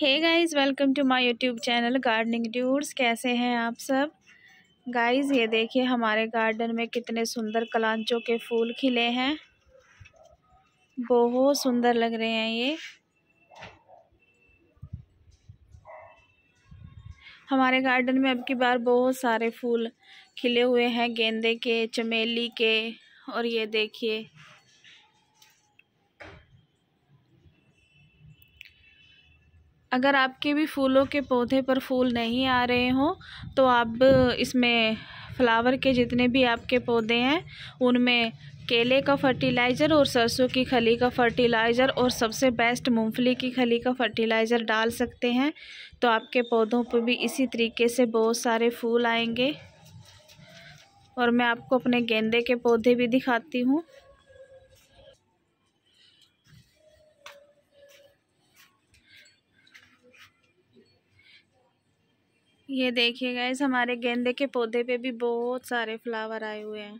hey guys welcome to my YouTube channel gardening ड्यूर्स कैसे हैं आप सब गाइस ये देखिए हमारे गार्डन में कितने सुंदर कलांचों के फूल खिले हैं बहुत सुंदर लग रहे हैं ये हमारे गार्डन में अब की बार बहुत सारे फूल खिले हुए हैं गेंदे के चमेली के और ये देखिए अगर आपके भी फूलों के पौधे पर फूल नहीं आ रहे हों तो आप इसमें फ्लावर के जितने भी आपके पौधे हैं उनमें केले का फर्टिलाइज़र और सरसों की खली का फर्टिलाइज़र और सबसे बेस्ट मूंगफली की खली का फर्टिलाइज़र डाल सकते हैं तो आपके पौधों पर भी इसी तरीके से बहुत सारे फूल आएंगे और मैं आपको अपने गेंदे के पौधे भी दिखाती हूँ ये देखिए गाइस हमारे गेंदे के पौधे पे भी बहुत सारे फ्लावर आए हुए हैं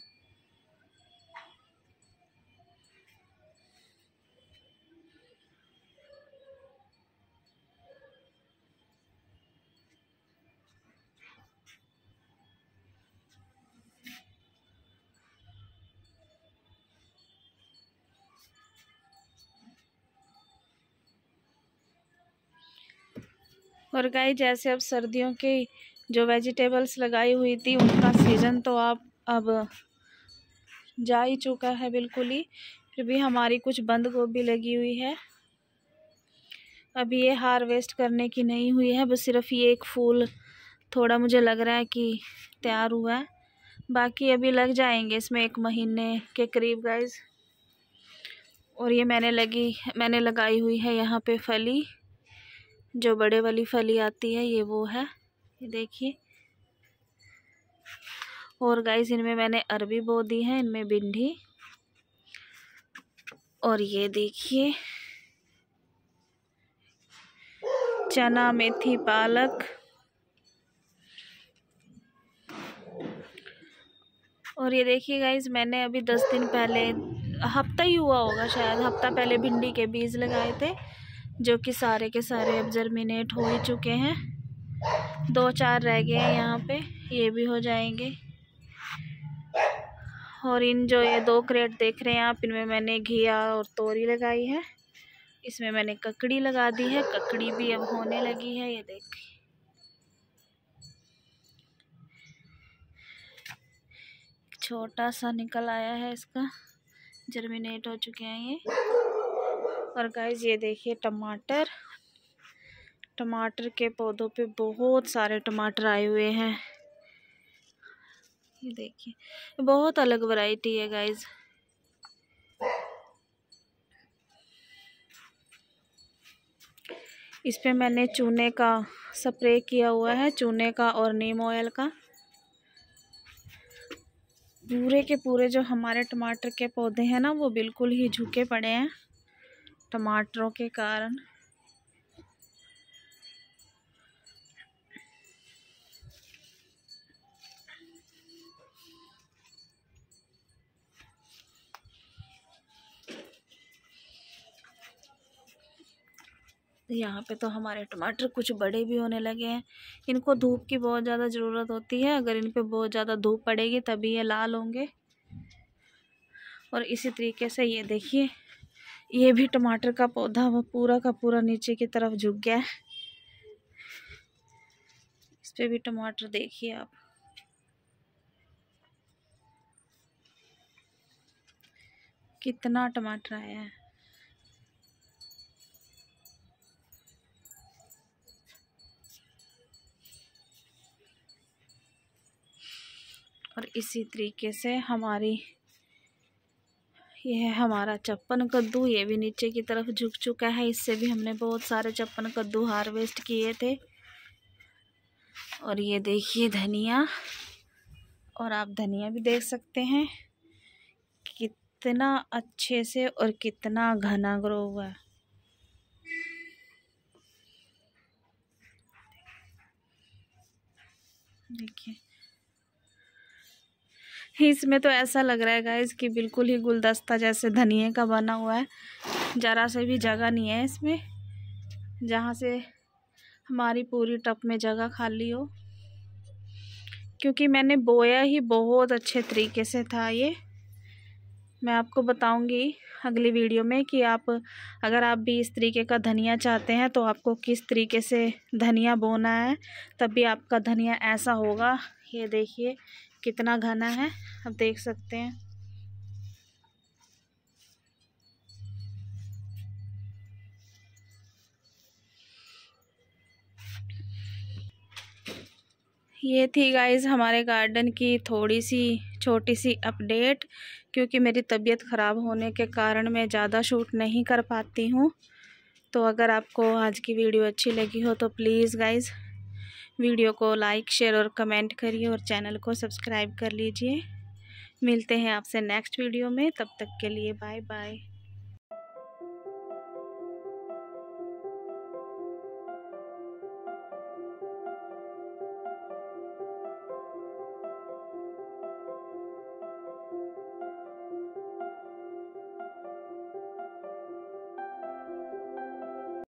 और गाय जैसे अब सर्दियों के जो वेजिटेबल्स लगाई हुई थी उनका सीज़न तो आप अब जा ही चुका है बिल्कुल ही फिर भी हमारी कुछ बंद गोभी लगी हुई है अभी ये हार्वेस्ट करने की नहीं हुई है बस सिर्फ ये एक फूल थोड़ा मुझे लग रहा है कि तैयार हुआ है बाकी अभी लग जाएंगे इसमें एक महीने के करीब गाइज और ये मैंने लगी मैंने लगाई हुई है यहाँ पे फली जो बड़े वाली फली आती है ये वो है ये देखिए और गाइस इनमें मैंने अरबी बो दी है इनमें भिंडी और ये देखिए चना मेथी पालक और ये देखिए गाइज मैंने अभी दस दिन पहले हफ्ता ही हुआ होगा शायद हफ्ता पहले भिंडी के बीज लगाए थे जो कि सारे के सारे अब जर्मिनेट हो ही चुके हैं दो चार रह गए हैं यहाँ पे ये भी हो जाएंगे और इन जो ये दो क्रेट देख रहे हैं आप इनमें मैंने घिया और तोरी लगाई है इसमें मैंने ककड़ी लगा दी है ककड़ी भी अब होने लगी है ये देखिए छोटा सा निकल आया है इसका जर्मिनेट हो चुके हैं ये और गाइज ये देखिए टमाटर टमाटर के पौधों पे बहुत सारे टमाटर आए हुए हैं ये देखिए बहुत अलग वैरायटी है गाइज इस पे मैंने चूने का स्प्रे किया हुआ है चूने का और नीम ऑयल का पूरे के पूरे जो हमारे टमाटर के पौधे हैं ना वो बिल्कुल ही झुके पड़े हैं टमाटरों के कारण यहाँ पे तो हमारे टमाटर कुछ बड़े भी होने लगे हैं इनको धूप की बहुत ज़्यादा ज़रूरत होती है अगर इन पर बहुत ज़्यादा धूप पड़ेगी तभी ये लाल होंगे और इसी तरीके से ये देखिए ये भी टमाटर का पौधा पूरा का पूरा नीचे की तरफ झुक गया है इस पर भी टमाटर देखिए आप कितना टमाटर आया है और इसी तरीके से हमारी ये है हमारा चप्पन कद्दू ये भी नीचे की तरफ झुक चुका है इससे भी हमने बहुत सारे चप्पन कद्दू हार्वेस्ट किए थे और ये देखिए धनिया और आप धनिया भी देख सकते हैं कितना अच्छे से और कितना घना ग्रो हुआ है देखिए इसमें तो ऐसा लग रहा है गाइस कि बिल्कुल ही गुलदस्ता जैसे धनिए का बना हुआ है ज़रा से भी जगह नहीं है इसमें जहाँ से हमारी पूरी टप में जगह खाली हो क्योंकि मैंने बोया ही बहुत अच्छे तरीके से था ये मैं आपको बताऊंगी अगली वीडियो में कि आप अगर आप भी इस तरीके का धनिया चाहते हैं तो आपको किस तरीके से धनिया बोना है तभी आपका धनिया ऐसा होगा ये देखिए कितना घना है आप देख सकते हैं ये थी गाइज़ हमारे गार्डन की थोड़ी सी छोटी सी अपडेट क्योंकि मेरी तबीयत ख़राब होने के कारण मैं ज़्यादा शूट नहीं कर पाती हूँ तो अगर आपको आज की वीडियो अच्छी लगी हो तो प्लीज़ गाइज़ वीडियो को लाइक शेयर और कमेंट करिए और चैनल को सब्सक्राइब कर लीजिए मिलते हैं आपसे नेक्स्ट वीडियो में तब तक के लिए बाय बाय